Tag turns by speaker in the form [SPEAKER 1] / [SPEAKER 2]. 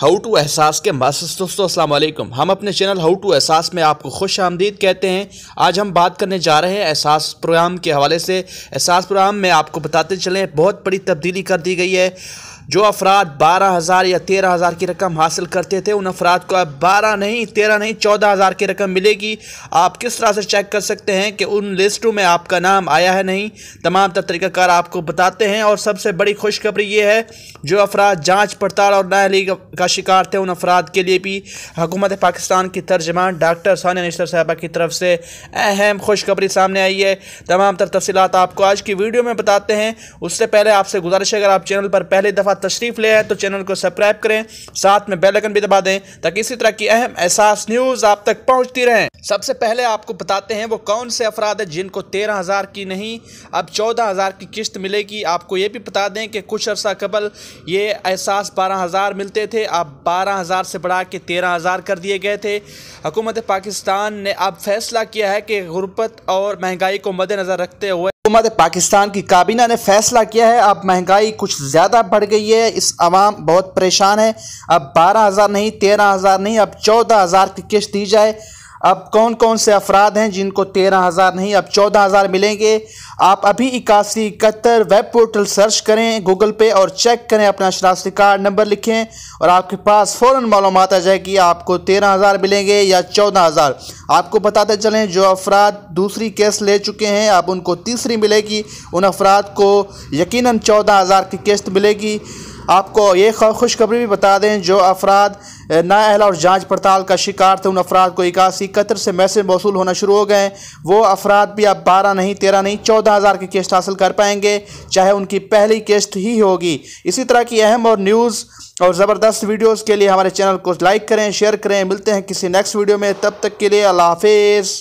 [SPEAKER 1] how to एहसास के masters दोस्तों वालेकुम हम अपने चैनल हाउ टू एहसास में आपको खुश आमदीद कहते हैं आज हम बात करने जा रहे हैं एहसास प्रोग्राम के हवाले से एहसास प्रोग्राम में आपको बताते चलें बहुत बड़ी तब्दीली कर दी गई है जो अफराद बारह हज़ार या तेरह हज़ार की रकम हासिल करते थे उन अफराद को अब बारह नहीं तेरह नहीं चौदह हज़ार की रकम मिलेगी आप किस तरह से चेक कर सकते हैं कि उन लिस्टों में आपका नाम आया है नहीं तमाम तरीक़ाकार आपको बताते हैं और सबसे बड़ी खुशखबरी ये है जो अफराद जाँच पड़ताल और नाहली का शिकार थे उन अफराद के लिए भी हुकूमत पाकिस्तान की तर्जमान डॉक्टर सानिया नश्तर साहबा की तरफ से अहम खुशखबरी सामने आई है तमाम तर तफसीत आपको आज की वीडियो में बताते हैं उससे पहले आपसे गुजारिश है अगर आप चैनल पर पहली दफ़ा दफ़ा तशरीफ़ ले आए तो चैनल को सब्सक्राइब करें साथ में बेलकन भी दबा दें ताकि इसी तरह की अहम एहसास न्यूज़ आप तक पहुँचती रहें सबसे पहले आपको बताते हैं वो कौन से अफराद हैं जिनको तेरह हज़ार की नहीं अब चौदह हज़ार की किस्त मिलेगी आपको ये भी बता दें कि कुछ अर्सा कबल ये एहसास बारह हज़ार मिलते थे अब बारह हज़ार से बढ़ा के तेरह हज़ार कर दिए गए थे हुकूमत पाकिस्तान ने अब फैसला किया है कि गुर्बत और महंगाई को मद्देनज़र रखते हुए हुकूमत पाकिस्तान की काबीना ने फैसला किया है अब महंगाई कुछ ज़्यादा बढ़ गई है इस आवाम बहुत परेशान है अब बारह हज़ार नहीं तेरह हज़ार नहीं अब चौदह हज़ार की किस्त दी जाए अब कौन कौन से अफराद हैं जिनको तेरह हज़ार नहीं अब चौदह हज़ार मिलेंगे आप अभी इक्यासी इकहत्तर वेब पोर्टल सर्च करें गूगल पे और चेक करें अपना शनाख्ती कार्ड नंबर लिखें और आपके पास फ़ौर मालूम आ जाएगी आपको तेरह हज़ार मिलेंगे या चौदह हज़ार आपको बताते चलें जो अफराद दूसरी केस ले चुके हैं अब उनको तीसरी मिलेगी उन अफराद को यकीन चौदह हज़ार की किस्त मिलेगी आपको ये खुशखबरी भी बता दें जो अफराद अहला और जांच पड़ताल का शिकार थे उन अफराद को इक्यासी कतर से मैसेज मौसू होना शुरू हो गए वो अफराद भी अब बारह नहीं तेरह नहीं चौदह हज़ार की किस्त हासिल कर पाएंगे चाहे उनकी पहली किस्त ही होगी इसी तरह की अहम और न्यूज़ और ज़बरदस्त वीडियोज़ के लिए हमारे चैनल को लाइक करें शेयर करें मिलते हैं किसी नेक्स्ट वीडियो में तब तक के लिए अल्लाह हाफिज़